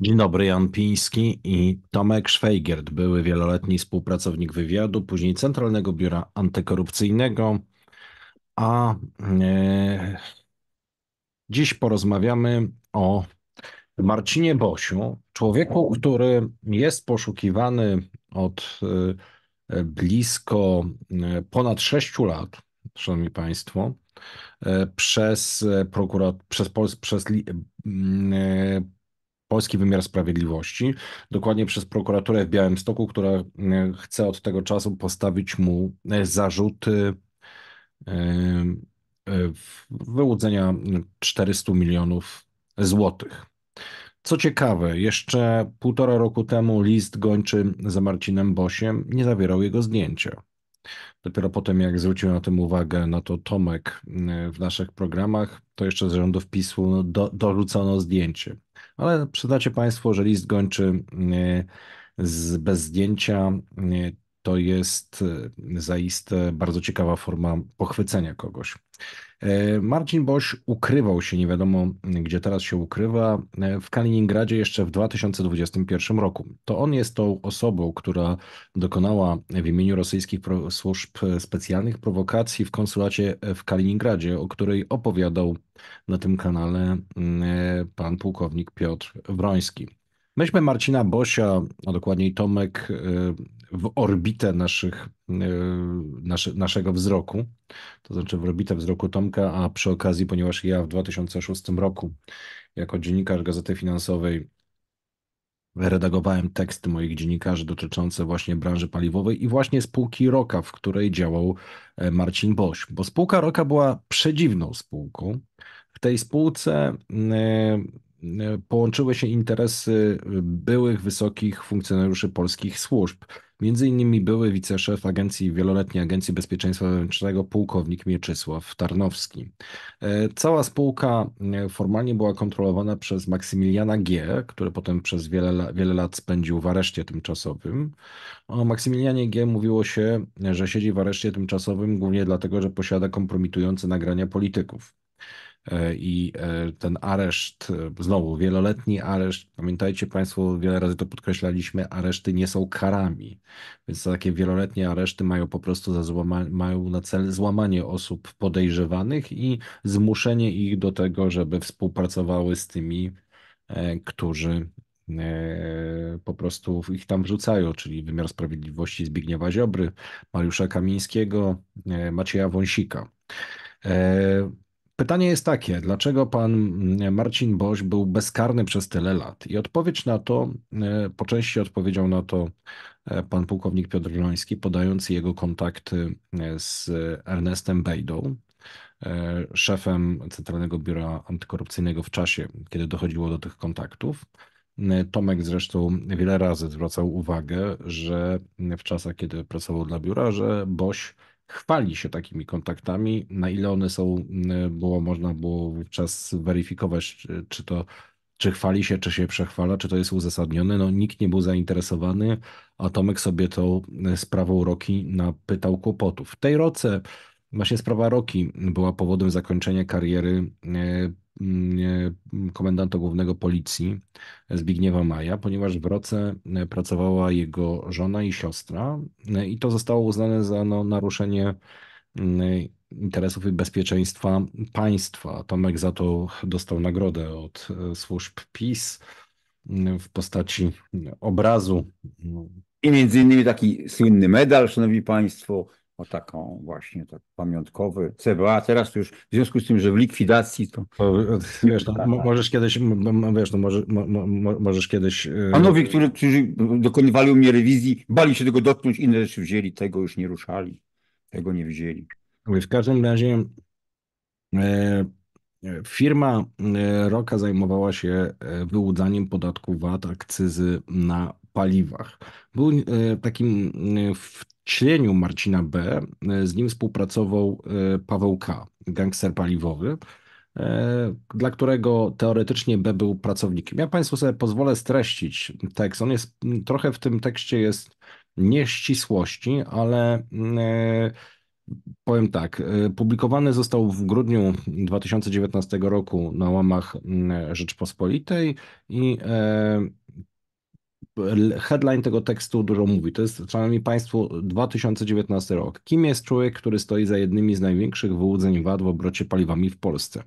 Dzień dobry, Jan Piński i Tomek Szwejgiert, były wieloletni współpracownik wywiadu, później Centralnego Biura Antykorupcyjnego, a e, dziś porozmawiamy o Marcinie Bosiu, człowieku, który jest poszukiwany od e, blisko e, ponad sześciu lat, szanowni państwo, e, przez, e, prokurat, przez, przez, przez li, e, polski wymiar sprawiedliwości, dokładnie przez prokuraturę w Białymstoku, która e, chce od tego czasu postawić mu e, zarzuty e, wyłudzenia 400 milionów złotych. Co ciekawe, jeszcze półtora roku temu list gończy za Marcinem Bosiem nie zawierał jego zdjęcia. Dopiero potem, jak zwróciłem na tym uwagę, na no to Tomek w naszych programach, to jeszcze z rządów PiSu no, do, dorzucono zdjęcie ale przyznacie Państwo, że list gończy e, z, bez zdjęcia e, to jest e, zaiste bardzo ciekawa forma pochwycenia kogoś. E, Marcin Boś ukrywał się, nie wiadomo gdzie teraz się ukrywa, e, w Kaliningradzie jeszcze w 2021 roku. To on jest tą osobą, która dokonała w imieniu rosyjskich służb specjalnych prowokacji w konsulacie w Kaliningradzie, o której opowiadał na tym kanale mm, pan pułkownik Piotr Wroński. Myśmy Marcina Bosia, a dokładniej Tomek, w orbitę naszych, e, nasze, naszego wzroku, to znaczy w orbitę wzroku Tomka, a przy okazji, ponieważ ja w 2006 roku jako dziennikarz Gazety Finansowej redagowałem teksty moich dziennikarzy dotyczące właśnie branży paliwowej i właśnie spółki Roka, w której działał e, Marcin Boś. Bo spółka Roka była przedziwną spółką. W tej spółce e, połączyły się interesy byłych wysokich funkcjonariuszy polskich służb. Między innymi były wiceszef agencji, wieloletniej Agencji Bezpieczeństwa Wewnętrznego, pułkownik Mieczysław Tarnowski. E, cała spółka e, formalnie była kontrolowana przez Maksymiliana G., który potem przez wiele, wiele lat spędził w areszcie tymczasowym. O Maksymilianie G. mówiło się, że siedzi w areszcie tymczasowym głównie dlatego, że posiada kompromitujące nagrania polityków. E, i e, ten areszt, e, znowu wieloletni areszt, pamiętajcie Państwo, wiele razy to podkreślaliśmy, areszty nie są karami, więc takie wieloletnie areszty mają po prostu za złama, mają na cel złamanie osób podejrzewanych i zmuszenie ich do tego, żeby współpracowały z tymi, którzy po prostu ich tam wrzucają, czyli wymiar sprawiedliwości Zbigniewa Ziobry, Mariusza Kamińskiego, Macieja Wąsika. Pytanie jest takie, dlaczego pan mm, Marcin Boś był bezkarny przez tyle lat? I odpowiedź na to, e, po części odpowiedział na to e, pan pułkownik Piotr Loński, podając jego kontakty e, z Ernestem Bejdą, szefem Centralnego Biura Antykorupcyjnego w czasie, kiedy dochodziło do tych kontaktów. Tomek zresztą wiele razy zwracał uwagę, że w czasach, kiedy pracował dla biura, że Boś chwali się takimi kontaktami, na ile one są, mm, było można było wówczas weryfikować, czy, to czy chwali się, czy się przechwala, czy to jest uzasadnione. No, nikt nie był zainteresowany, a Tomek sobie tą e, sprawą Roki napytał kłopotów. W tej roce właśnie sprawa Roki była powodem zakończenia kariery e, Mm, komendanta głównego policji Zbigniewa Maja, ponieważ w Roce e, pracowała jego żona i siostra e, i to zostało uznane za no, naruszenie mm, e, interesów i bezpieczeństwa państwa. Tomek za to dostał nagrodę od służb PiS mm, w postaci obrazu. I między innymi taki słynny medal, szanowni państwo, o taką właśnie tak pamiątkowy CBA. Teraz to już w związku z tym, że w likwidacji to... Wiesz, no, możesz kiedyś, wiesz, no, mo, mo, możesz kiedyś... Y- Panowie, którzy, którzy dokonywali u mnie rewizji, bali się tego dotknąć, inne rzeczy wzięli, tego już nie ruszali, tego nie wzięli. W każdym razie e, firma e, Roka zajmowała się e, wyłudzaniem podatku VAT, akcyzy na paliwach. Był takim w cieniu Marcina B. E, z nim współpracował e, Paweł K., gangster paliwowy, e, dla którego teoretycznie B był pracownikiem. Ja Państwu sobie pozwolę streścić tekst. On jest, trochę w tym tekście jest nieścisłości, ale powiem tak. Publikowany został w grudniu 2019 roku na łamach Rzeczpospolitej i headline tego tekstu dużo mówi. To jest, szanowni państwo, 2019 rok. Kim jest człowiek, który stoi za jednymi z największych wyłudzeń VAT w obrocie paliwami w Polsce?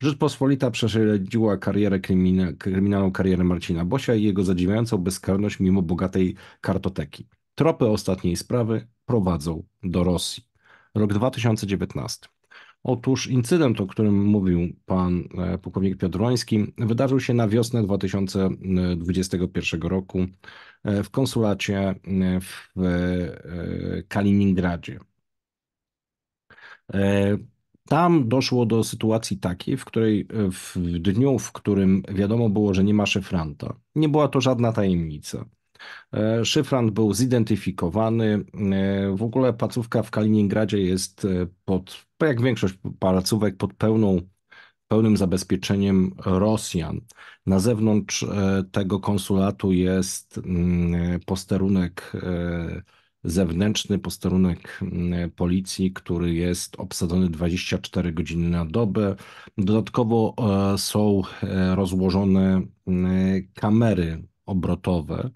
Rzeczpospolita prześledziła karierę krymina, kryminalną karierę Marcina Bosia i jego zadziwiającą bezkarność mimo bogatej kartoteki. Tropy ostatniej sprawy prowadzą do Rosji. Rok 2019. Otóż incydent, o którym mówił pan e, pułkownik Piotroński, wydarzył się na wiosnę 2021 roku e, w konsulacie e, w Kaliningradzie. Tam doszło do sytuacji takiej, w której w dniu, w którym wiadomo było, że nie ma szyfranta, nie była to żadna tajemnica. E, szyfrant był zidentyfikowany. E, w ogóle placówka w Kaliningradzie jest e, pod, jak większość placówek, pod pełną, pełnym zabezpieczeniem Rosjan. Na zewnątrz tego konsulatu jest mm, posterunek zewnętrzny posterunek mm, policji, który jest obsadzony 24 godziny na dobę. Dodatkowo są rozłożone mm, kamery obrotowe,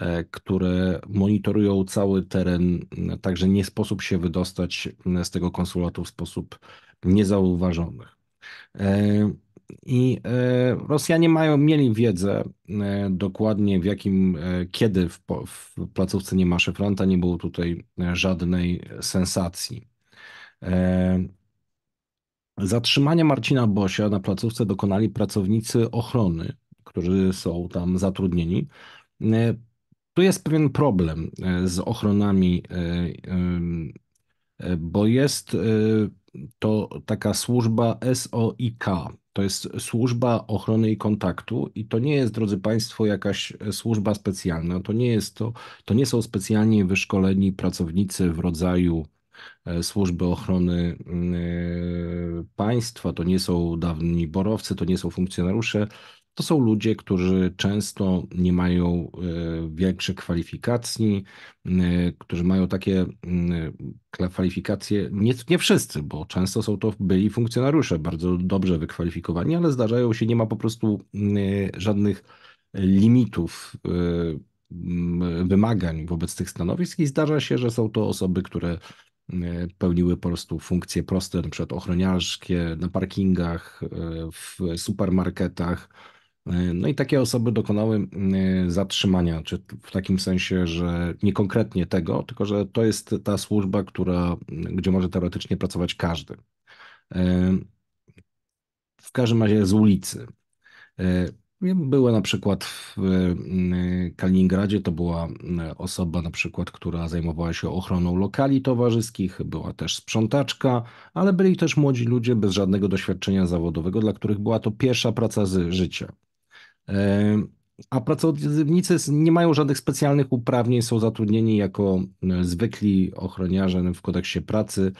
E, które monitorują cały teren, także nie sposób się wydostać z tego konsulatu w sposób niezauważony. E, I e, Rosjanie mają, mieli wiedzę dokładnie w jakim, kiedy w, w placówce nie ma szefranta, nie było tutaj żadnej sensacji. Zatrzymania Marcina Bosia na placówce dokonali pracownicy ochrony, którzy są tam zatrudnieni tu jest pewien problem e, z ochronami, e, e, bo jest to taka służba SOIK. To jest służba ochrony i kontaktu, i to nie jest, drodzy Państwo, jakaś służba specjalna. To nie, jest to, to nie są specjalnie wyszkoleni pracownicy w rodzaju służby ochrony państwa, to nie są dawni borowcy, to nie są funkcjonariusze to są ludzie, którzy często nie mają e, większych kwalifikacji, e, którzy mają takie kwalifikacje, nie, nie wszyscy, bo często są to byli funkcjonariusze, bardzo dobrze wykwalifikowani, ale zdarzają się, nie ma po prostu żadnych limitów e, wymagań wobec tych stanowisk i zdarza się, że są to osoby, które pełniły po prostu funkcje proste, na przykład ochroniarskie na parkingach, w supermarketach, E, no i takie osoby dokonały e, zatrzymania, czy w takim sensie, że nie konkretnie tego, tylko że to jest ta służba, która, gdzie może teoretycznie pracować każdy. E, w każdym razie z ulicy. Były na przykład w Kaliningradzie, to była osoba na przykład, która zajmowała się ochroną lokali towarzyskich, była też sprzątaczka, ale byli też młodzi ludzie bez żadnego doświadczenia zawodowego, dla których była to pierwsza praca z życia. A pracownicy nie mają żadnych specjalnych uprawnień, są zatrudnieni jako e, zwykli ochroniarze no, w kodeksie pracy,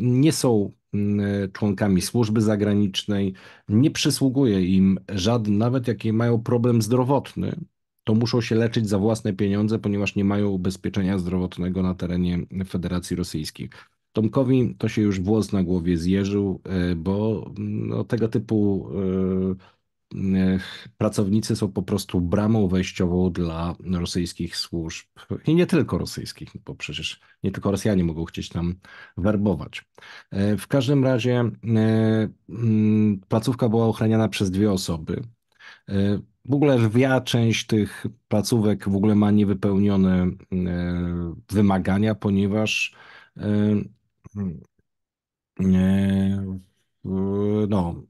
nie są e, członkami służby zagranicznej, nie przysługuje im żaden, nawet jaki mają problem zdrowotny, to muszą się leczyć za własne pieniądze, ponieważ nie mają ubezpieczenia zdrowotnego na terenie Federacji Rosyjskiej. Tomkowi to się już włos na głowie zjeżył, e, bo no, tego typu pracownicy są po prostu bramą wejściową dla rosyjskich służb i nie tylko rosyjskich, bo przecież nie tylko Rosjanie mogą chcieć tam werbować. E, w każdym razie e, mm, placówka była ochraniana przez dwie osoby. E, w ogóle lwia część tych placówek w ogóle ma niewypełnione wymagania, ponieważ mm, no,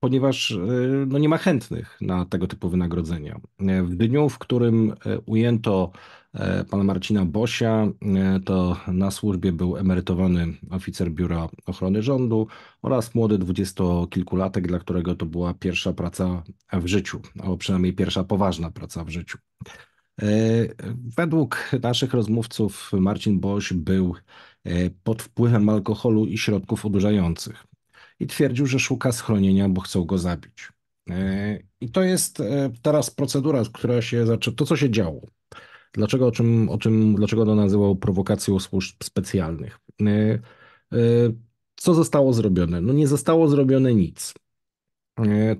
ponieważ e, no, nie ma chętnych na tego typu wynagrodzenia. W dniu, w którym e, ujęto e, pana Marcina Bosia, to na służbie był emerytowany oficer Biura Ochrony Rządu oraz młody dwudziestokilkulatek, dla którego to była pierwsza praca w życiu, albo przynajmniej pierwsza poważna praca w życiu. Według naszych rozmówców Marcin Boś był pod wpływem alkoholu i środków odurzających i twierdził, że szuka schronienia, bo chcą go zabić. E, I to jest e, teraz procedura, która się zaczęła, to co się działo. Dlaczego, o czym, o czym, dlaczego to nazywał prowokacją służb specjalnych? E, co zostało zrobione? No nie zostało zrobione nic.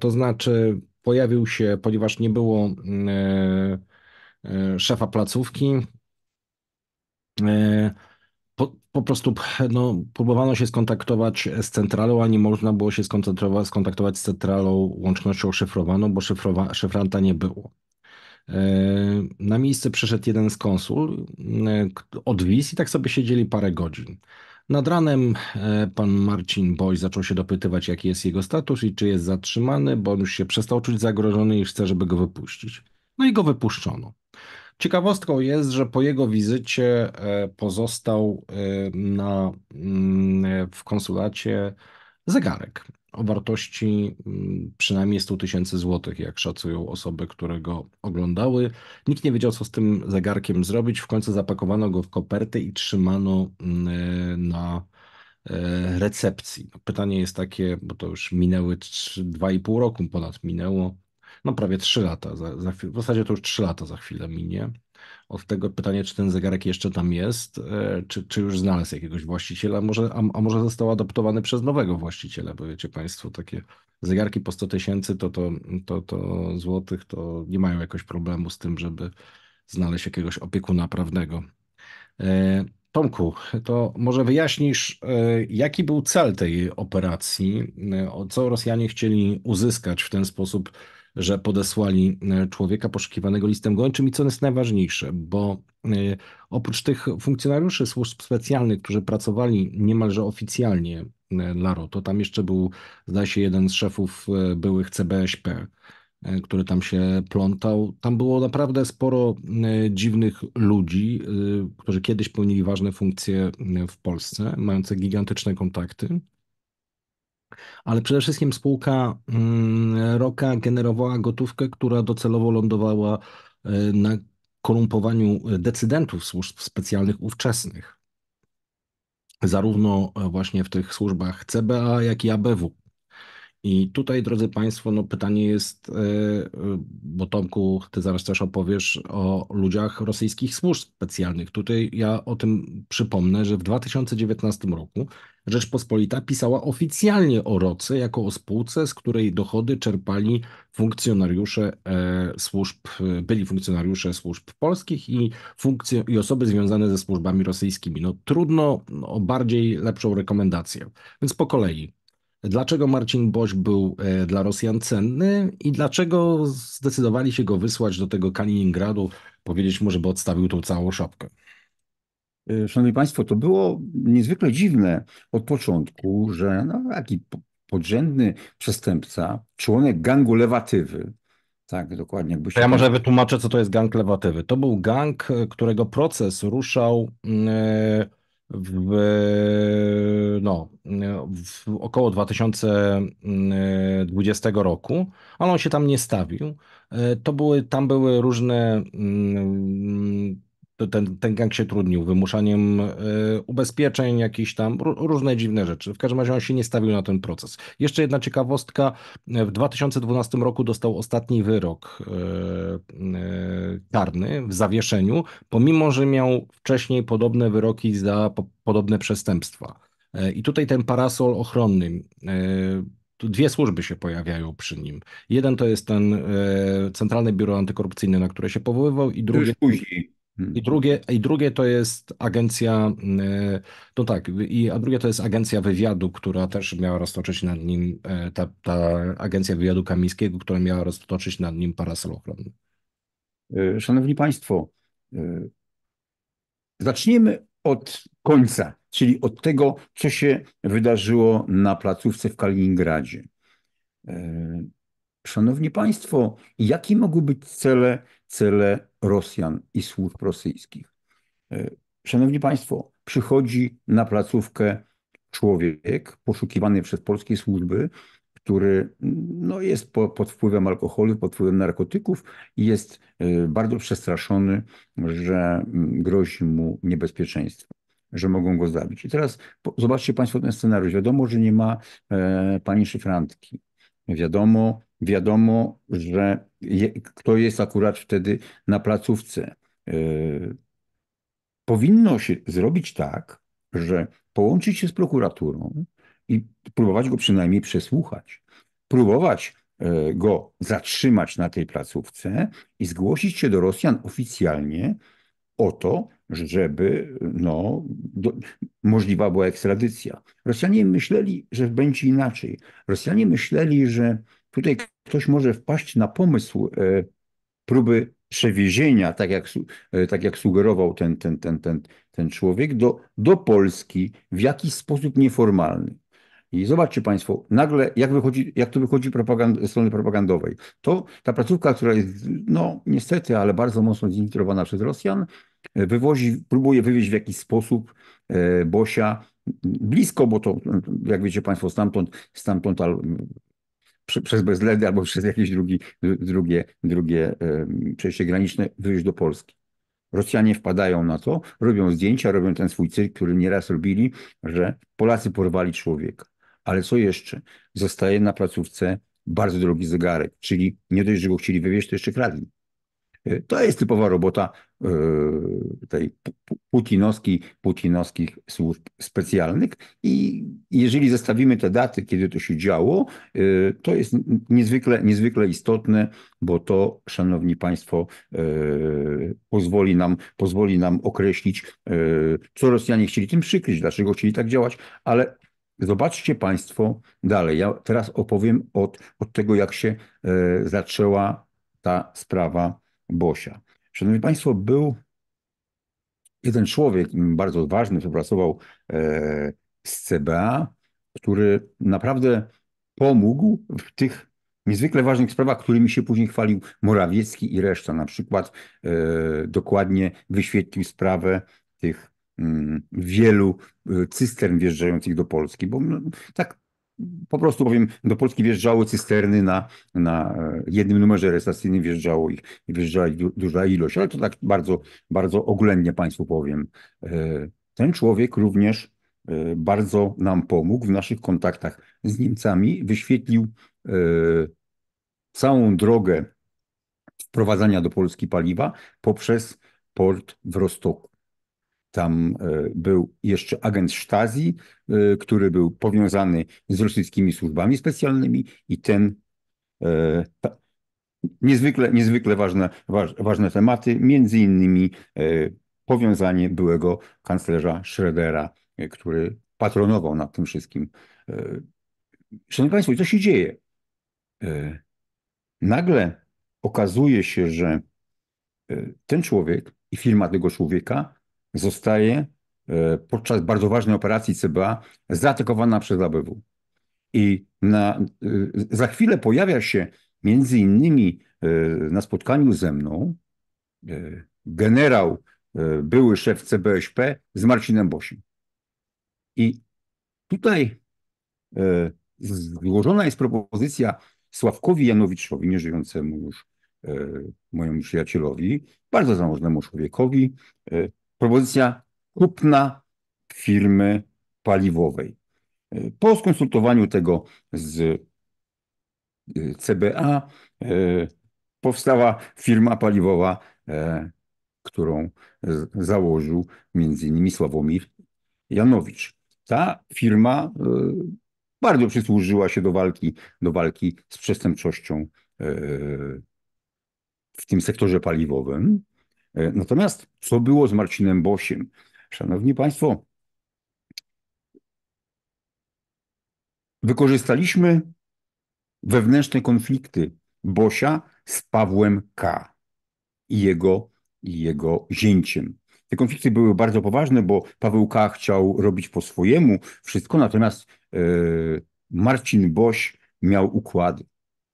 To znaczy, pojawił się, ponieważ nie było mm, szefa placówki, po prostu no, próbowano się skontaktować z centralą, a nie można było się skontaktować z centralą łącznością szyfrowaną, bo szyfrowa, szyfranta nie było. E, na miejsce przyszedł jeden z konsul e, od WIS i tak sobie siedzieli parę godzin. Nad ranem e, pan Marcin Boj zaczął się dopytywać, jaki jest jego status i czy jest zatrzymany, bo on już się przestał czuć zagrożony i chce, żeby go wypuścić. No i go wypuszczono. Ciekawostką jest, że po jego wizycie e, pozostał e, na, mm, w konsulacie zegarek o wartości mm, przynajmniej 100 tysięcy złotych, jak szacują osoby, które go oglądały. Nikt nie wiedział, co z tym zegarkiem zrobić. W końcu zapakowano go w kopertę i trzymano mm, e, na recepcji. Pytanie jest takie, bo to już minęły 2,5 roku ponad minęło, no prawie 3 lata, za, za, w zasadzie to już 3 lata za chwilę minie. Od tego pytanie, czy ten zegarek jeszcze tam jest, e, czy, czy już znalazł jakiegoś właściciela, może, a, a może został adoptowany przez nowego właściciela, bo wiecie Państwo, takie zegarki po 100 tysięcy to, to, to, to złotych, to nie mają jakoś problemu z tym, żeby znaleźć jakiegoś opiekuna prawnego. E, Tomku, to może wyjaśnisz, e, jaki był cel tej operacji, o co Rosjanie chcieli uzyskać w ten sposób że podesłali e, człowieka poszukiwanego listem gończym i co jest najważniejsze, bo e, oprócz tych funkcjonariuszy służb specjalnych, którzy pracowali niemalże oficjalnie e, dla ROTO, tam jeszcze był, zdaje się, jeden z szefów byłych CBSP, który tam się plątał. Tam było naprawdę sporo dziwnych ludzi, którzy kiedyś pełnili ważne funkcje w Polsce, mające gigantyczne kontakty. Ale przede wszystkim spółka mm, Roka generowała gotówkę, która docelowo lądowała e, na korumpowaniu e, decydentów służb specjalnych ówczesnych. Zarówno e, właśnie w tych służbach CBA, jak i ABW. I tutaj, drodzy Państwo, no pytanie jest, e, e, bo Tomku, Ty zaraz też opowiesz o ludziach rosyjskich służb specjalnych. Tutaj ja o tym przypomnę, że w 2019 roku Rzeczpospolita pisała oficjalnie o ROCE jako o spółce, z której dochody czerpali funkcjonariusze e, służb, byli funkcjonariusze służb polskich i, funkcje, i osoby związane ze służbami rosyjskimi. No trudno o bardziej lepszą rekomendację. Więc po kolei. Dlaczego Marcin Boś był e, dla Rosjan cenny i dlaczego zdecydowali się go wysłać do tego Kaliningradu, powiedzieć może, by odstawił tą całą szopkę? E, szanowni Państwo, to było niezwykle dziwne od początku, że no, taki podrzędny przestępca, członek gangu lewatywy, tak, dokładnie. się... Ja może wytłumaczę, co to jest gang lewatywy. To był gang, e, którego proces ruszał. Yy w, no, w około 2020 roku, ale on się tam nie stawił. E, to były, tam były różne mm, ten, ten gang się trudnił wymuszaniem e, ubezpieczeń, jakieś tam różne dziwne rzeczy. W każdym razie on się nie stawił na ten proces. Jeszcze jedna ciekawostka. W 2012 roku dostał ostatni wyrok e, e, karny w zawieszeniu, pomimo, że miał wcześniej podobne wyroki za podobne przestępstwa. I tutaj ten parasol ochronny dwie służby się pojawiają przy nim. Jeden to jest ten Centralne Biuro Antykorupcyjne, na które się powoływał, i drugi Już później. I drugie, I drugie to jest agencja, y, no tak, i, a drugie to jest agencja wywiadu, która też miała roztoczyć nad nim, e, ta, ta agencja wywiadu kamińskiego, która miała roztoczyć nad nim parasol ochronny. E, szanowni Państwo, e, zacznijmy od końca, czyli od tego, co się wydarzyło na placówce w Kaliningradzie. Szanowni Państwo, jakie mogły być cele cele Rosjan i służb rosyjskich. E, szanowni Państwo, przychodzi na placówkę człowiek poszukiwany przez polskie służby, który no, jest po, pod wpływem alkoholu, pod wpływem narkotyków i jest e, bardzo przestraszony, że mm, grozi mu niebezpieczeństwo że mogą go zabić. I teraz zobaczcie Państwo ten scenariusz. Wiadomo, że nie ma e, pani szyfrantki. Wiadomo, wiadomo, że je, kto jest akurat wtedy na placówce. Yy, powinno się zrobić tak, że połączyć się z prokuraturą i próbować go przynajmniej przesłuchać. Próbować e, go zatrzymać na tej placówce i zgłosić się do Rosjan oficjalnie o to, żeby no, do, możliwa była ekstradycja. Rosjanie myśleli, że będzie inaczej. Rosjanie myśleli, że Tutaj ktoś może wpaść na pomysł e, próby przewiezienia, tak jak, e, tak jak sugerował ten, ten, ten, ten, ten człowiek, do, do Polski w jakiś sposób nieformalny. I zobaczcie Państwo, nagle jak, wychodzi, jak to wychodzi propagand, ze strony propagandowej. To ta placówka, która jest, no niestety, ale bardzo mocno zinfiltrowana przez Rosjan, e, wywozi, próbuje wywieźć w jakiś sposób Bosia blisko, bo to, jak wiecie Państwo, stamtąd, stamtąd przy, przez Bezledy albo przez jakieś drugi, drugie, drugie um, przejście graniczne wyjść do Polski. Rosjanie wpadają na to, robią zdjęcia, robią ten swój cyrk, który nieraz robili, że Polacy porwali człowieka. Ale co jeszcze? Zostaje na placówce bardzo drogi zegarek, czyli nie dość, że go chcieli wywieźć, to jeszcze kradli. To jest typowa robota e, tej putinowskiej, putinowskich służb specjalnych i jeżeli zestawimy te daty, kiedy to się działo, e, to jest niezwykle, niezwykle istotne, bo to, szanowni państwo, e, pozwoli nam, pozwoli nam określić, co Rosjanie chcieli tym przykryć, dlaczego chcieli tak działać, ale Zobaczcie Państwo dalej. Ja teraz opowiem od, od tego, jak się zaczęła ta sprawa Bosia. Szanowni Państwo, był jeden człowiek bardzo ważny, współpracował z e, CBA, który naprawdę pomógł w tych niezwykle ważnych sprawach, którymi się później chwalił Morawiecki i reszta. Na przykład e, dokładnie wyświetlił sprawę tych mm, wielu e, cystern wjeżdżających do Polski, bo no, tak po prostu powiem, do Polski wjeżdżały cysterny na, na e, jednym numerze rejestracyjnym, wjeżdżało ich, wjeżdżała ich du, duża ilość, ale to tak bardzo, bardzo ogólnie Państwu powiem. E, ten człowiek również e, bardzo nam pomógł w naszych kontaktach z Niemcami, wyświetlił całą drogę wprowadzania do Polski paliwa poprzez port w Rostoku. Tam e, był jeszcze agent Stasi, e, który był powiązany z rosyjskimi służbami specjalnymi i ten e, ta, niezwykle, niezwykle ważne, waż, ważne tematy, między innymi powiązanie byłego kanclerza Schrödera, który patronował nad tym wszystkim. Szanowni Państwo, co się dzieje? Nagle okazuje się, że ten człowiek i firma tego człowieka zostaje e, podczas bardzo ważnej operacji CBA zaatakowana przez ABW. I na, e, za chwilę pojawia się między innymi e, na spotkaniu ze mną generał, były szef CBŚP z Marcinem Bosiem. I tutaj złożona jest propozycja Sławkowi Janowiczowi, nieżyjącemu już mojemu przyjacielowi, bardzo zamożnemu człowiekowi, propozycja kupna firmy paliwowej. E, po skonsultowaniu tego z e, CBA e, powstała firma paliwowa, którą założył m.in. Sławomir Janowicz. Ta firma bardzo przysłużyła się do walki, do walki z przestępczością w tym sektorze paliwowym. E, natomiast co było z Marcinem Bosiem? Szanowni Państwo, wykorzystaliśmy wewnętrzne konflikty Bosia z Pawłem K. i jego, i jego zięciem. Te konflikty były bardzo poważne, bo Paweł K. chciał robić po swojemu wszystko, natomiast e, Marcin Boś miał układ.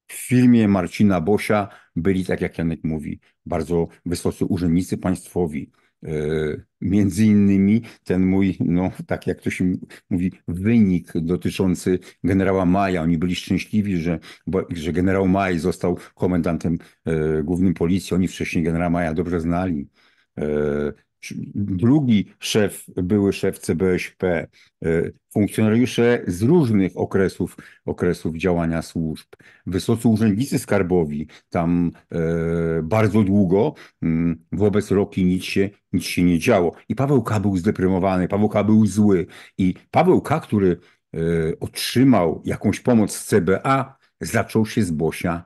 W filmie Marcina Bosia byli, tak jak Janek mówi, bardzo wysocy urzędnicy państwowi. E, między innymi ten mój, no tak jak to się mówi, wynik dotyczący generała Maja. Oni byli szczęśliwi, że, że generał Maj został komendantem e, głównym policji. Oni wcześniej generała Maja dobrze znali. E, drugi szef, były szef CBŚP, e, funkcjonariusze z różnych okresów, okresów działania służb, wysocy urzędnicy skarbowi tam e, bardzo długo mm, wobec Roki nic się, nic się nie działo. I Paweł K. był zdeprymowany, Paweł K. był zły i Paweł K., który e, otrzymał jakąś pomoc z CBA, zaczął się z Bosia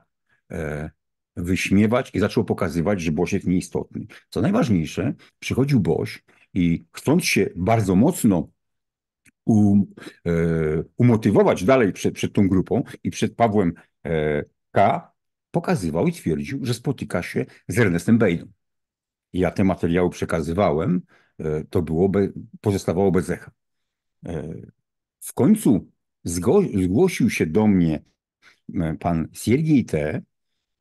wyśmiewać i zaczął pokazywać, że jest nieistotny. Co najważniejsze, przychodził Boś i chcąc się bardzo mocno e, umotywować dalej przed, przed tą grupą i przed Pawłem e, K., pokazywał i twierdził, że spotyka się z Ernestem Bejdą. Ja te materiały przekazywałem, e, to było be, pozostawało bez echa. E, w końcu zgłosił się do mnie e, pan Siergiej T.,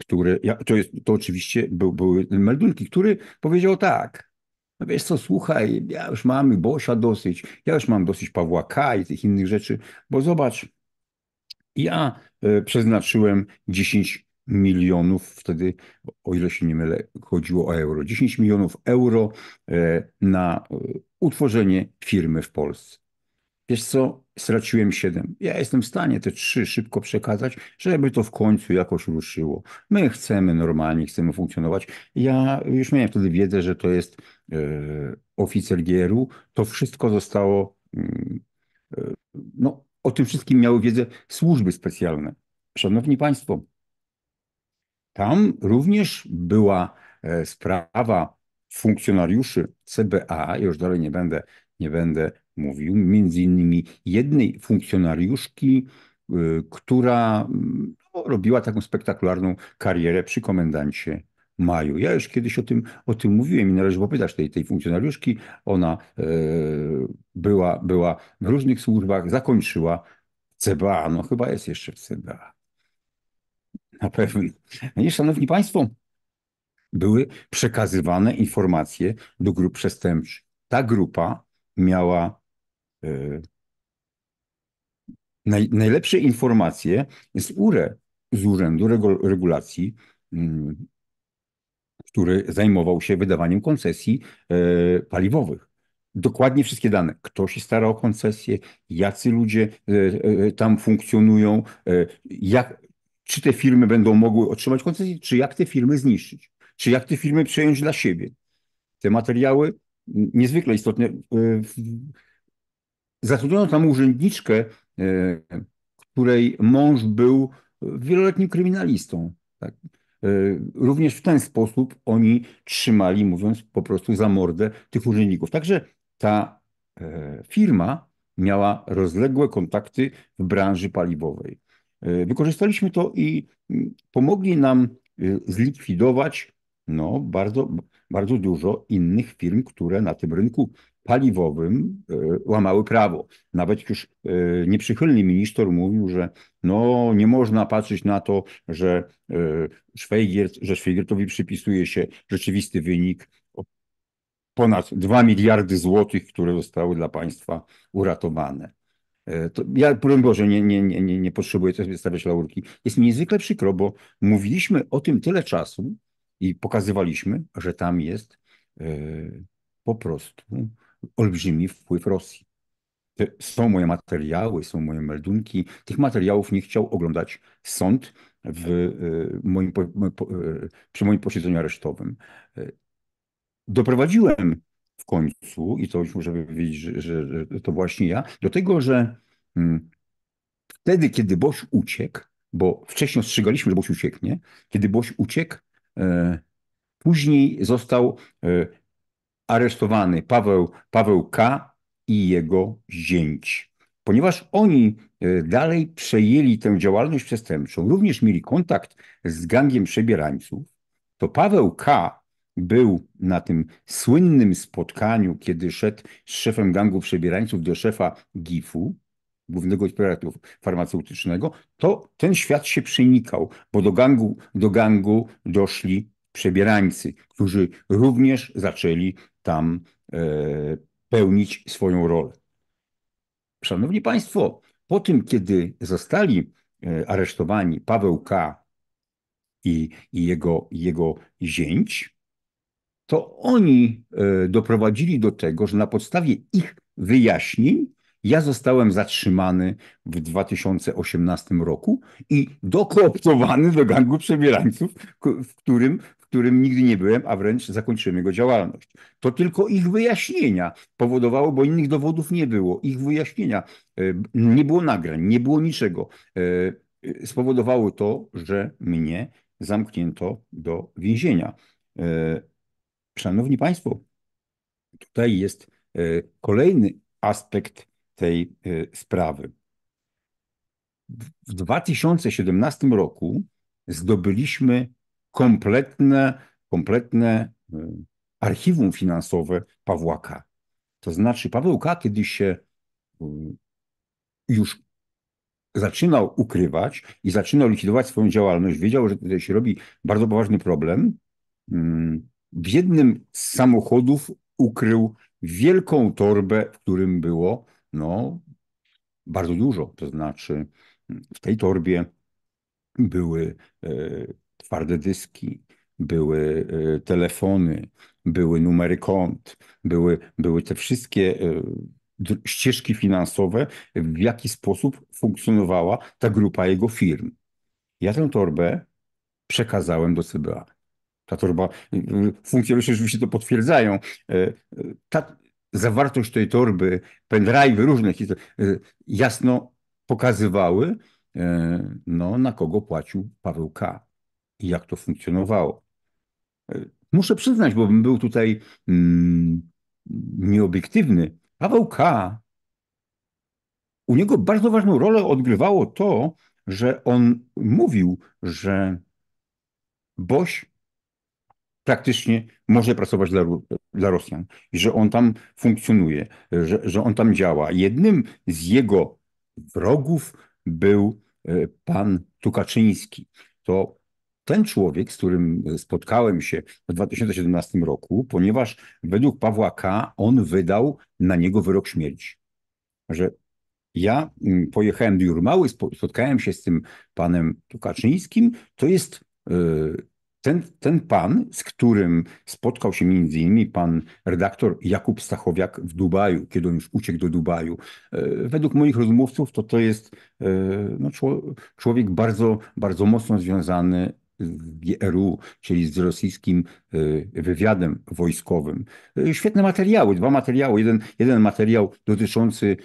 który, to, jest, to oczywiście był, były meldunki, który powiedział tak, no wiesz co, słuchaj, ja już mam Bosia dosyć, ja już mam dosyć Pawła K. i tych innych rzeczy, bo zobacz, ja e, przeznaczyłem 10 milionów, wtedy, o ile się nie mylę, chodziło o euro, 10 milionów euro e, na e, utworzenie firmy w Polsce. Wiesz co, straciłem 7. Ja jestem w stanie te 3 szybko przekazać, żeby to w końcu jakoś ruszyło. My chcemy normalnie, chcemy funkcjonować. Ja już miałem wtedy wiedzę, że to jest e, oficer gieru. To wszystko zostało, mm, e, no o tym wszystkim miały wiedzę służby specjalne. Szanowni Państwo, tam również była e, sprawa funkcjonariuszy CBA, już dalej nie będę nie będę mówił, między innymi jednej funkcjonariuszki, y, która mm, no, robiła taką spektakularną karierę przy komendancie Maju. Ja już kiedyś o tym, o tym mówiłem i należy popytać tej, tej funkcjonariuszki. Ona e, była, była w różnych służbach, zakończyła CBA, no chyba jest jeszcze w CBA. Na pewno. Nie, szanowni Państwo, były przekazywane informacje do grup przestępczych. Ta grupa miała y, naj, najlepsze informacje z URE, z Urzędu Regulacji, mm, który zajmował się wydawaniem koncesji e, paliwowych. Dokładnie wszystkie dane. Kto się stara o koncesję, jacy ludzie e, e, tam funkcjonują, jak, czy te firmy będą mogły otrzymać koncesję, czy jak te firmy zniszczyć, czy jak te firmy przejąć dla siebie. Te materiały niezwykle istotne. E, zatrudniono tam urzędniczkę, e, której mąż był wieloletnim kryminalistą. Tak? E, również w ten sposób oni trzymali, mówiąc po prostu za mordę tych urzędników. Także ta firma miała rozległe kontakty w branży paliwowej. Wykorzystaliśmy to i mm, pomogli nam zlikwidować no, bardzo, bardzo dużo innych firm, które na tym rynku paliwowym e, łamały prawo. Nawet już e, nieprzychylny minister mówił, że no, nie można patrzeć na to, że e, Szwajgier, że Szwajgiertowi przypisuje się rzeczywisty wynik ponad 2 miliardy złotych, które zostały dla państwa uratowane. To ja, powiem Boże, nie, nie, nie, nie potrzebuję sobie stawiać laurki. Jest mi niezwykle przykro, bo mówiliśmy o tym tyle czasu, i pokazywaliśmy, że tam jest e, po prostu olbrzymi wpływ Rosji. Są moje materiały, są moje meldunki. Tych materiałów nie chciał oglądać sąd w e, moim, e, przy moim posiedzeniu aresztowym. Doprowadziłem w końcu, i to już możemy wiedzieć, że, że, że to właśnie ja, do tego, że mm, wtedy, kiedy Boś uciekł, bo wcześniej ostrzegaliśmy, że Boś ucieknie, kiedy Boś uciekł, E, później został e, aresztowany Paweł, Paweł K. i jego zięć. Ponieważ oni e, dalej przejęli tę działalność przestępczą, również mieli kontakt z gangiem przebierańców, to Paweł K. był na tym słynnym spotkaniu, kiedy szedł z szefem gangu przebierańców do szefa GIF-u głównego inspektora farmaceutycznego, to ten świat się przenikał, bo do gangu, do gangu doszli przebierańcy, którzy również zaczęli tam e, pełnić swoją rolę. Szanowni Państwo, po tym, kiedy zostali e, aresztowani Paweł K. i, i jego, jego zięć, to oni e, doprowadzili do tego, że na podstawie ich wyjaśnień ja zostałem zatrzymany w 2018 roku i dokooptowany do gangu przebierańców, w którym, w którym nigdy nie byłem, a wręcz zakończyłem jego działalność. To tylko ich wyjaśnienia powodowało, bo innych dowodów nie było. Ich wyjaśnienia, e, nie było nagrań, nie było niczego. E, e, spowodowało to, że mnie zamknięto do więzienia. Szanowni Państwo, tutaj jest kolejny aspekt tej y, sprawy. W 2017 roku zdobyliśmy kompletne, kompletne y, archiwum finansowe Pawłaka. To znaczy, Paweł K. kiedyś się y, już zaczynał ukrywać i zaczynał likwidować swoją działalność, wiedział, że tutaj się robi bardzo poważny problem. Mm, w jednym z samochodów ukrył wielką torbę, w którym było no, bardzo dużo. To znaczy, w tej torbie były e, twarde dyski, były e, telefony, były numery kont, były, były te wszystkie e, ścieżki finansowe, w jaki sposób funkcjonowała ta grupa jego firm. Ja tę torbę przekazałem do CBA. Ta torba, funkcjonariusze oczywiście to potwierdzają. Ta, zawartość tej torby, pendrive, różne historie, y, jasno pokazywały, e, no, na kogo płacił Paweł K. i jak to funkcjonowało. E, muszę przyznać, bo bym był tutaj mm, nieobiektywny. Paweł K. U niego bardzo ważną rolę odgrywało to, że on mówił, że Boś praktycznie może pracować dla, dla Rosjan i że on tam funkcjonuje, że, że on tam działa. Jednym z jego wrogów był e, pan Tukaczyński. To ten człowiek, z którym e, spotkałem się w 2017 roku, ponieważ według Pawła K. on wydał na niego wyrok śmierci. Że ja mm, pojechałem do Jurmały, spotkałem się z tym panem Tukaczyńskim. To jest e, ten, ten pan, z którym spotkał się między innymi pan redaktor Jakub Stachowiak w Dubaju, kiedy on już uciekł do Dubaju, e, według moich rozmówców to to jest e, no, człowiek bardzo, bardzo mocno związany z GRU, czyli z rosyjskim e, wywiadem wojskowym. Świetne materiały, dwa materiały. Jeden, jeden materiał dotyczący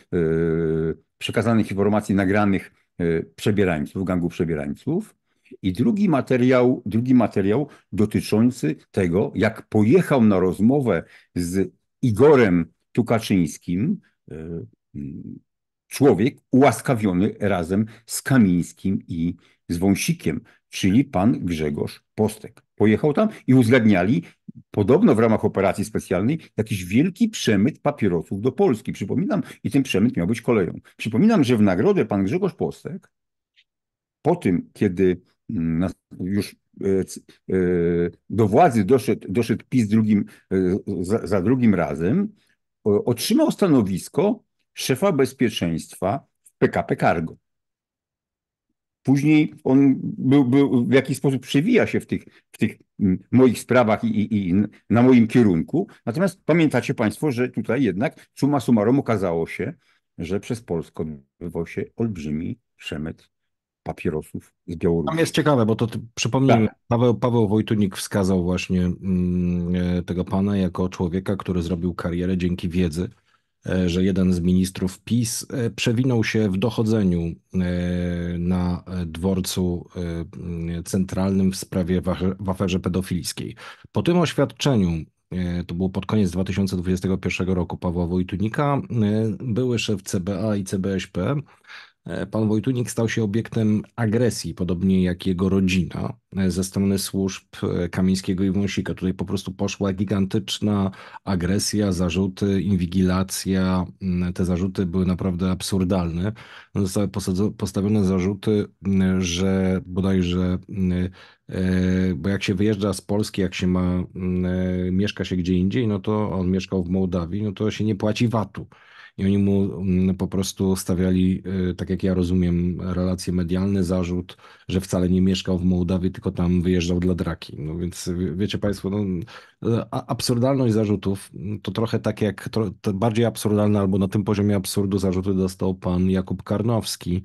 przekazanych informacji nagranych przebierańców, gangu przebierańców, i drugi materiał, drugi materiał dotyczący tego, jak pojechał na rozmowę z Igorem Tukaczyńskim, e, człowiek ułaskawiony razem z Kamińskim i z Wąsikiem, czyli pan Grzegorz Postek. Pojechał tam i uzgadniali, podobno w ramach operacji specjalnej, jakiś wielki przemyt papierosów do Polski. Przypominam, i ten przemyt miał być koleją. Przypominam, że w nagrodę pan Grzegorz Postek, po tym, kiedy już e, e, do władzy doszedł, doszedł PiS drugim, e, za, za drugim razem, otrzymał stanowisko szefa bezpieczeństwa w PKP Cargo. Później on był, był, w jakiś sposób przewija się w tych, w tych moich sprawach i, i, i, na moim kierunku. Natomiast pamiętacie Państwo, że tutaj jednak summa summarum okazało się, że przez Polskę odbywał się olbrzymi przemyt papierosów z Białorusi. Tam jest ciekawe, bo to przypomnijmy, tak. Paweł, Paweł Wojtunik wskazał właśnie mm, e, tego pana jako człowieka, który zrobił karierę dzięki wiedzy, e, że jeden z ministrów PiS e, przewinął się w dochodzeniu na dworcu centralnym w sprawie w aferze pedofilskiej. Po tym oświadczeniu to było pod koniec 2021 roku Pawła Wojtunika, były szef CBA i CBŚP E, pan Wojtunik stał się obiektem agresji, podobnie jak jego rodzina, e, ze strony służb e, Kamińskiego i Wąsika. Tutaj po prostu poszła gigantyczna agresja, zarzuty, inwigilacja. Mm, te zarzuty były naprawdę absurdalne. No, zostały postawione zarzuty, mm, że bodajże, mm, bo jak się wyjeżdża z Polski, jak się ma, mieszka się gdzie indziej, no to on mieszkał w Mołdawii, no to się nie płaci VAT-u i oni mu mm, po prostu stawiali, y, tak jak ja rozumiem, relacje medialne, zarzut, że wcale nie mieszkał w Mołdawii, tylko tam wyjeżdżał dla draki. No więc y, wiecie Państwo, no, y, absurdalność zarzutów mm, to trochę tak jak, to, to bardziej absurdalne albo na tym poziomie absurdu zarzuty dostał pan Jakub Karnowski,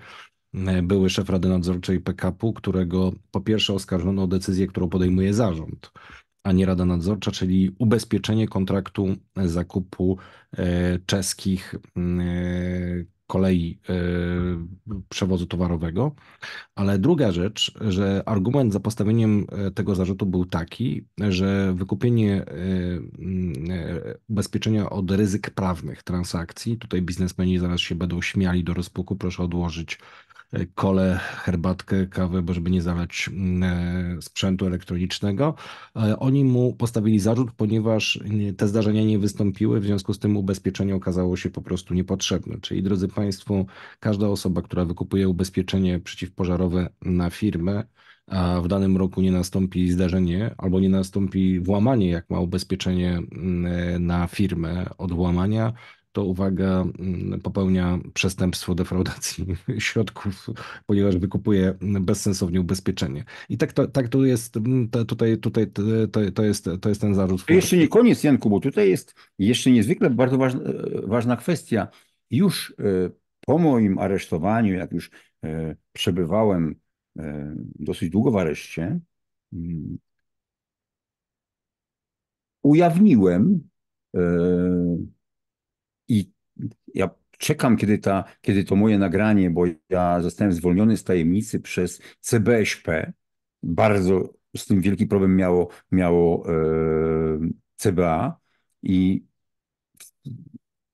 były szef Rady Nadzorczej PKP-u, którego po pierwsze oskarżono o decyzję, którą podejmuje zarząd a nie Rada Nadzorcza, czyli ubezpieczenie kontraktu zakupu e, czeskich e, kolei e, przewozu towarowego. Ale druga rzecz, że argument za postawieniem tego zarzutu był taki, że wykupienie ubezpieczenia od ryzyk prawnych transakcji, tutaj biznesmeni zaraz się będą śmiali do rozpuku, proszę odłożyć E, kole, herbatkę, kawę, bo żeby nie zalać mm, e, sprzętu elektronicznego. E, oni mu postawili zarzut, ponieważ te zdarzenia nie wystąpiły, w związku z tym ubezpieczenie okazało się po prostu niepotrzebne. Czyli drodzy Państwo, każda osoba, która wykupuje ubezpieczenie przeciwpożarowe na firmę, a w danym roku nie nastąpi zdarzenie albo nie nastąpi włamanie, jak ma ubezpieczenie mm, na firmę od włamania, to uwaga, mm, popełnia przestępstwo defraudacji środków, ponieważ wykupuje bezsensownie ubezpieczenie. I tak to, tak to jest, mm, to, tutaj, tutaj to, to, jest, to jest ten zarzut. To jeszcze nie koniec, Janku, bo tutaj jest jeszcze niezwykle bardzo ważna, e, ważna kwestia. Już e, po moim aresztowaniu, jak już e, przebywałem dosyć długo w areszcie, mm, ujawniłem ja czekam, kiedy, ta, kiedy to moje nagranie, bo ja zostałem zwolniony z tajemnicy przez CBŚP, bardzo z tym wielki problem miało, miało e, CBA i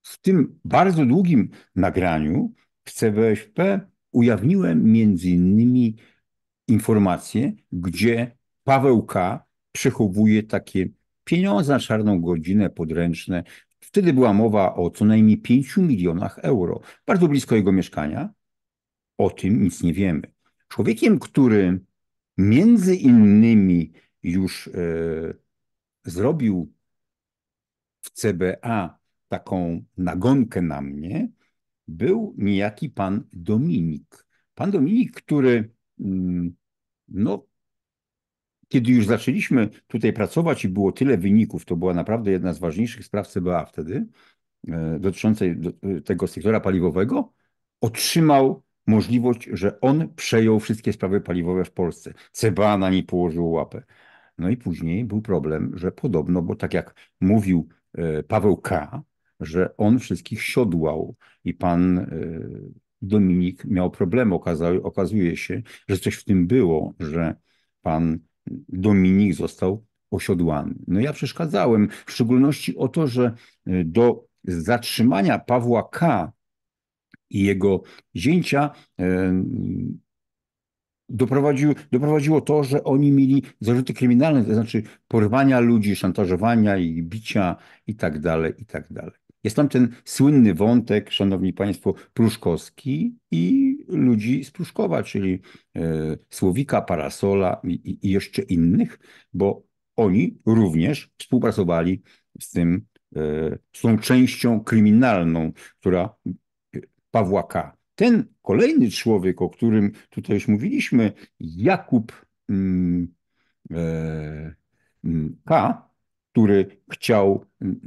w tym bardzo długim nagraniu w CBŚP ujawniłem między innymi informacje, gdzie Paweł K. przechowuje takie pieniądze na czarną godzinę podręczne Wtedy była mowa o co najmniej 5 milionach euro, bardzo blisko jego mieszkania. O tym nic nie wiemy. Człowiekiem, który między innymi już e, zrobił w CBA taką nagonkę na mnie, był niejaki pan Dominik. Pan Dominik, który mm, no, kiedy już zaczęliśmy tutaj pracować i było tyle wyników, to była naprawdę jedna z ważniejszych spraw CBA wtedy, e, dotyczącej e, tego sektora paliwowego, otrzymał możliwość, że on przejął wszystkie sprawy paliwowe w Polsce. CBA na niej położyło łapę. No i później był problem, że podobno, bo tak jak mówił e, Paweł K., że on wszystkich siodłał i pan Dominik miał problem. Okazał, okazuje się, że coś w tym było, że pan Dominik został osiodłany. No ja przeszkadzałem, w szczególności o to, że y, do zatrzymania Pawła K. i jego zięcia y, doprowadził, doprowadziło to, że oni mieli zarzuty kryminalne, to znaczy porwania ludzi, szantażowania i bicia i tak dalej, i tak dalej. Jest tam ten słynny wątek, szanowni państwo, pruszkowski i ludzi z Pruszkowa, czyli e, Słowika, Parasola i, jeszcze innych, bo oni również współpracowali z tym, e, z tą częścią kryminalną, która Pawła K. Ten kolejny człowiek, o którym tutaj już mówiliśmy, Jakub mm, e, mm, K., który chciał mm,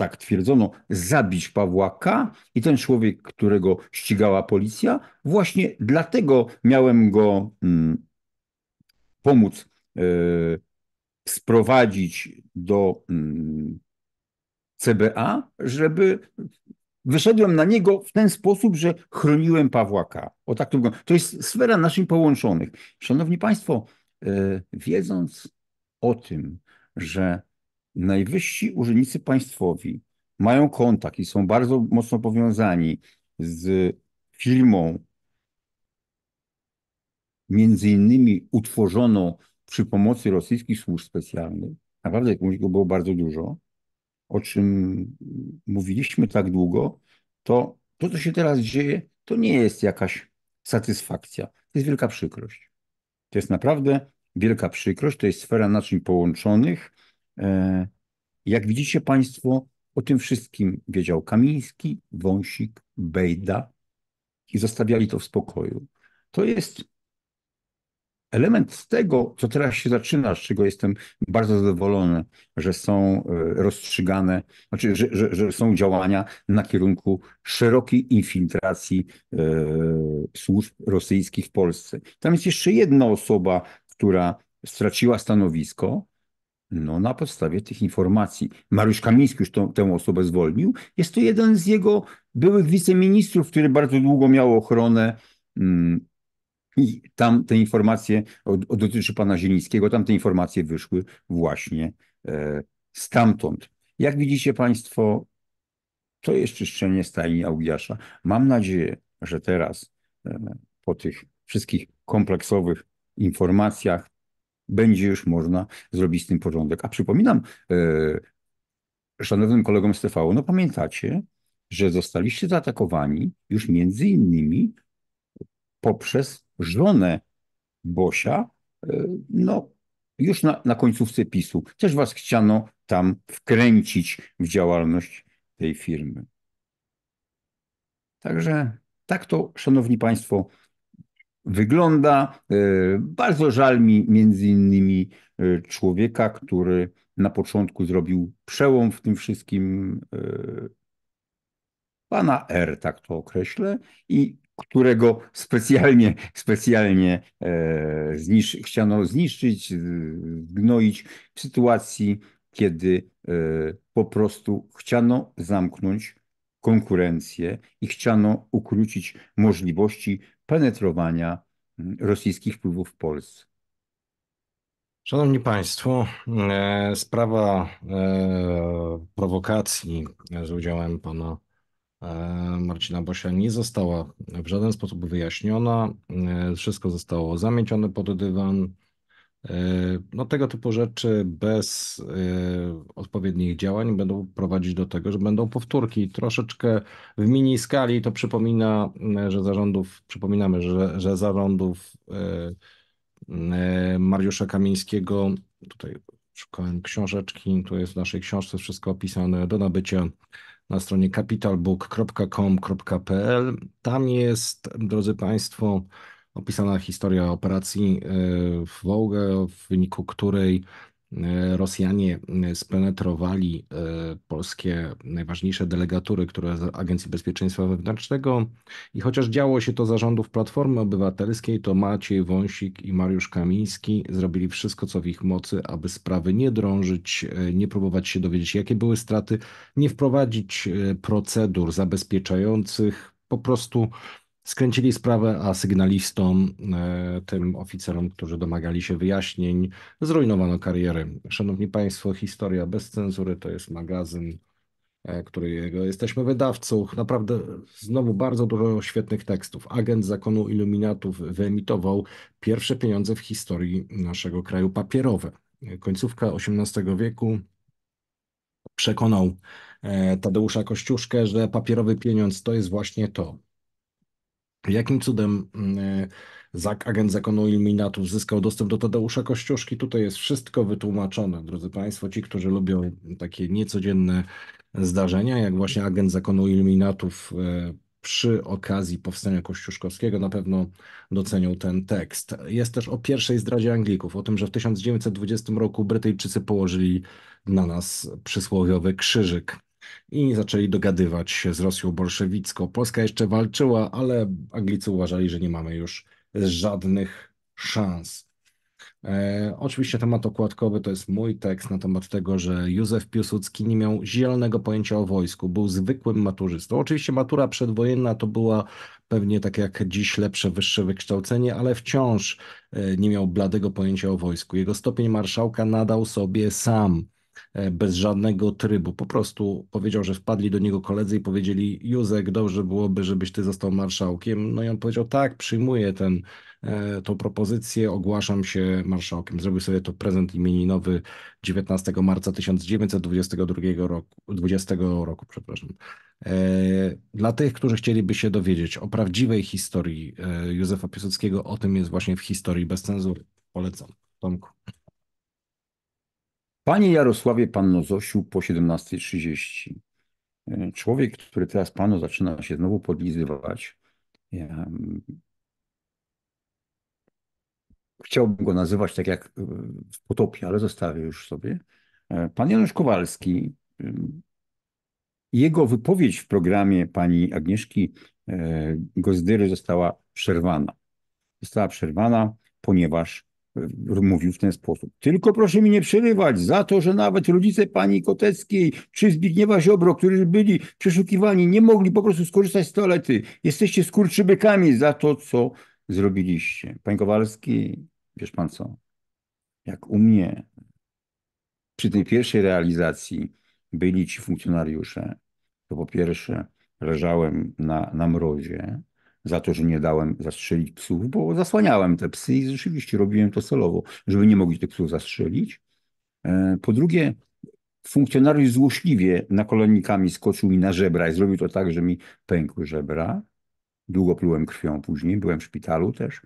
tak twierdzono, zabić Pawła K. i ten człowiek, którego ścigała policja, właśnie dlatego miałem go mm, pomóc y, sprowadzić do y, mm, CBA, żeby wyszedłem na niego w ten sposób, że chroniłem Pawła K. O tak to To jest sfera naszych połączonych. Szanowni Państwo, e, wiedząc o tym, że najwyżsi urzędnicy państwowi mają kontakt i są bardzo mocno powiązani z firmą, między innymi utworzoną przy pomocy rosyjskich służb specjalnych, naprawdę jak go było bardzo dużo, o czym mówiliśmy tak długo, to to, co się teraz dzieje, to nie jest jakaś satysfakcja. To jest wielka przykrość. To jest naprawdę wielka przykrość, to jest sfera naczyń połączonych, E, jak widzicie Państwo, o tym wszystkim wiedział Kamiński, Wąsik, Bejda i zostawiali to w spokoju. To jest element z tego, co teraz się zaczyna, z czego jestem bardzo zadowolony, że są e, rozstrzygane, znaczy, że, że, że są działania na kierunku szerokiej infiltracji e, służb rosyjskich w Polsce. Tam jest jeszcze jedna osoba, która straciła stanowisko, no, na podstawie tych informacji. Mariusz Kamiński już tą, tę osobę zwolnił. Jest to jeden z jego byłych wiceministrów, który bardzo długo miał ochronę. Mm, I tam te informacje, o, dotyczy pana Zielińskiego, tam te informacje wyszły właśnie e, stamtąd. Jak widzicie Państwo, to jest czyszczenie stajni Augiasza. Mam nadzieję, że teraz e, po tych wszystkich kompleksowych informacjach będzie już można zrobić z tym porządek. A przypominam e, szanownym kolegom z TV, no pamiętacie, że zostaliście zaatakowani już między innymi poprzez żonę Bosia, e, no już na, na końcówce PiSu. Też was chciano tam wkręcić w działalność tej firmy. Także tak to, szanowni państwo, wygląda. E, bardzo żal mi między innymi e, człowieka, który na początku zrobił przełom w tym wszystkim, e, pana R, tak to określę, i którego specjalnie, specjalnie chciano zniszczyć, gnoić w sytuacji, kiedy po prostu chciano zamknąć konkurencję i chciano ukrócić możliwości penetrowania mm, rosyjskich wpływów w Polsce. Szanowni Państwo, e, sprawa e, prowokacji e, z udziałem pana Marcina Bosia nie została w żaden sposób wyjaśniona. Wszystko zostało zamiecione pod dywan. E, no, tego typu rzeczy bez e, odpowiednich działań będą prowadzić do tego, że będą powtórki. Troszeczkę w mini skali to przypomina, e, że zarządów, przypominamy, że, że zarządów Mariusza Kamińskiego, tutaj szukałem książeczki, tu jest w naszej książce wszystko opisane do nabycia na stronie capitalbook.com.pl. Tam jest, drodzy Państwo, opisana historia operacji e, w Wołgę, w wyniku której e, Rosjanie e, spenetrowali polskie najważniejsze delegatury, które z Agencji Bezpieczeństwa Wewnętrznego i chociaż działo się to zarządów Platformy Obywatelskiej, to Maciej Wąsik i Mariusz Kamiński zrobili wszystko, co w ich mocy, aby sprawy nie drążyć, nie próbować się dowiedzieć, jakie były straty, nie wprowadzić procedur zabezpieczających po prostu Skręcili sprawę, a sygnalistom, e, tym oficerom, którzy domagali się wyjaśnień, zrujnowano kariery. Szanowni Państwo, historia bez cenzury to jest magazyn, e, którego jesteśmy wydawcą. Naprawdę znowu bardzo dużo świetnych tekstów. Agent zakonu iluminatów wyemitował pierwsze pieniądze w historii naszego kraju papierowe. Końcówka XVIII wieku przekonał e, Tadeusza Kościuszkę, że papierowy pieniądz to jest właśnie to Jakim cudem mm, e, Zak, agent zakonu Illuminatów, zyskał dostęp do Tadeusza Kościuszki? Tutaj jest wszystko wytłumaczone, drodzy Państwo. Ci, którzy lubią takie niecodzienne zdarzenia, jak właśnie agent zakonu Illuminatów e, przy okazji powstania Kościuszkowskiego na pewno docenią ten tekst. Jest też o pierwszej zdradzie Anglików, o tym, że w 1920 roku Brytyjczycy położyli na nas przysłowiowy krzyżyk i zaczęli dogadywać się z Rosją bolszewicką. Polska jeszcze walczyła, ale Anglicy uważali, że nie mamy już żadnych szans. E, oczywiście temat okładkowy to jest mój tekst na temat tego, że Józef Piłsudski nie miał zielonego pojęcia o wojsku, był zwykłym maturzystą. Oczywiście matura przedwojenna to była pewnie tak jak dziś lepsze, wyższe wykształcenie, ale wciąż e, nie miał bladego pojęcia o wojsku. Jego stopień marszałka nadał sobie sam. E, bez żadnego trybu. Po prostu powiedział, że wpadli do niego koledzy i powiedzieli: Józek, dobrze byłoby, żebyś ty został marszałkiem. No i on powiedział: Tak, przyjmuję ten, e, tą propozycję, ogłaszam się marszałkiem. Zrobił sobie to prezent imieninowy 19 marca 1922 roku, 20 roku, przepraszam. E, dla tych, którzy chcieliby się dowiedzieć o prawdziwej historii Józefa Piłsudskiego, o tym jest właśnie w historii bez cenzury. Polecam. Tomku. Panie Jarosławie, Panno Zosiu, po 17.30. E, człowiek, który teraz Panu zaczyna się znowu podlizywać, ja... Mm, chciałbym go nazywać tak jak e, w potopie, ale zostawię już sobie. E, Pan Janusz Kowalski, mm, jego wypowiedź w programie pani Agnieszki Gozdyry została przerwana. Została przerwana, ponieważ E, mówił w ten sposób. Tylko proszę mi nie przerywać za to, że nawet rodzice pani Koteckiej czy Zbigniewa Ziobro, którzy byli przeszukiwani, nie mogli po prostu skorzystać z toalety. Jesteście skurczybykami za to, co zrobiliście. Panie Kowalski, wiesz pan co, jak u mnie przy tej pierwszej realizacji byli ci funkcjonariusze, to po pierwsze leżałem na, na mrozie, za to, że nie dałem zastrzelić psów, bo zasłaniałem te psy i rzeczywiście robiłem to celowo, żeby nie mogli tych psów zastrzelić. E, po drugie, funkcjonariusz złośliwie kolonikami skoczył mi na żebra i zrobił to tak, że mi pękły żebra. Długo plułem krwią później, byłem w szpitalu też.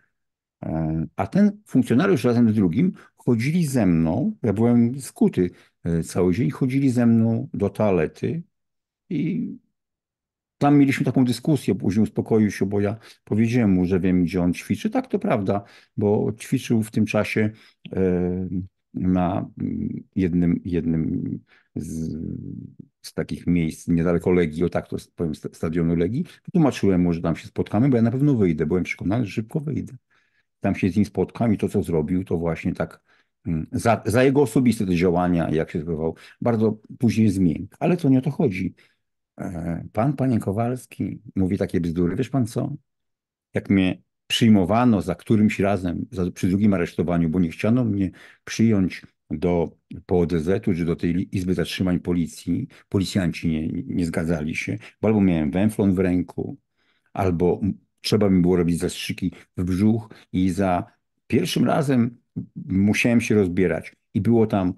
E, a ten funkcjonariusz razem z drugim chodzili ze mną, ja byłem skuty e, cały dzień, chodzili ze mną do toalety i tam mieliśmy taką dyskusję, później uspokoił się, bo ja powiedziałem mu, że wiem, gdzie on ćwiczy. Tak, to prawda, bo ćwiczył w tym czasie e, na jednym, jednym z, z takich miejsc niedaleko Legii, o tak to powiem, stadionu Legii. Tłumaczyłem mu, że tam się spotkamy, bo ja na pewno wyjdę. Byłem przekonany, że szybko wyjdę. Tam się z nim spotkam i to, co zrobił, to właśnie tak mm, za, za, jego osobiste te działania, jak się zachowywał, bardzo później zmienił. Ale to nie o to chodzi. E, pan, panie Kowalski, mówi takie bzdury. Wiesz pan co? Jak mnie przyjmowano za którymś razem, za, przy drugim aresztowaniu, bo nie chciano mnie przyjąć do PODZ-u czy do tej Izby Zatrzymań Policji, policjanci nie, nie zgadzali się, bo albo miałem węflon w ręku, albo trzeba mi było robić zastrzyki w brzuch i za pierwszym razem musiałem się rozbierać. I było tam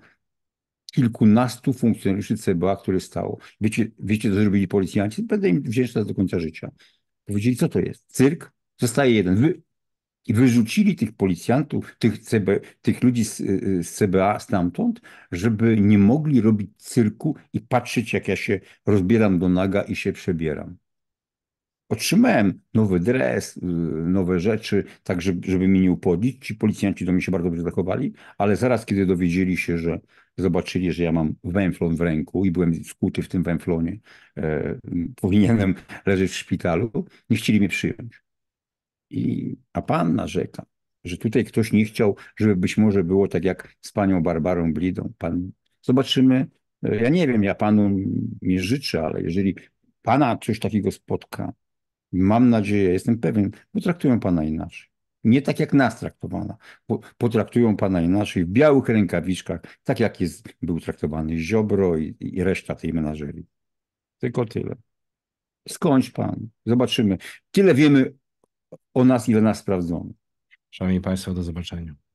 kilkunastu funkcjonariuszy CBA, które stało. Wiecie, wiecie, co zrobili policjanci? Będę im wdzięczny do końca życia. Powiedzieli, co to jest? Cyrk? Zostaje jeden. Wy... I wyrzucili tych policjantów, tych, CB, tych ludzi z, z CBA stamtąd, żeby nie mogli robić cyrku i patrzeć, jak ja się rozbieram do naga i się przebieram otrzymałem nowy dres, y, nowe rzeczy, tak żeby, żeby mnie nie upodlić. Ci policjanci do mnie się bardzo dobrze zachowali, ale zaraz, kiedy dowiedzieli się, że zobaczyli, że ja mam węflon w ręku i byłem skuty w tym węflonie, e, powinienem leżeć w szpitalu, nie chcieli mnie przyjąć. I, a pan narzeka, że tutaj ktoś nie chciał, żeby być może było tak jak z panią Barbarą Blidą. Pan, zobaczymy. E, ja nie wiem, ja panu nie życzę, ale jeżeli pana coś takiego spotka, mam nadzieję, jestem pewien, potraktują Pana inaczej. Nie tak jak nas traktowano. Potraktują Pana inaczej w białych rękawiczkach, tak jak jest, był traktowany Ziobro i, i reszta tej menażerii. Tylko tyle. Skądś Pan. Zobaczymy. Tyle wiemy o nas, ile nas sprawdzono. Szanowni Państwo, do zobaczenia.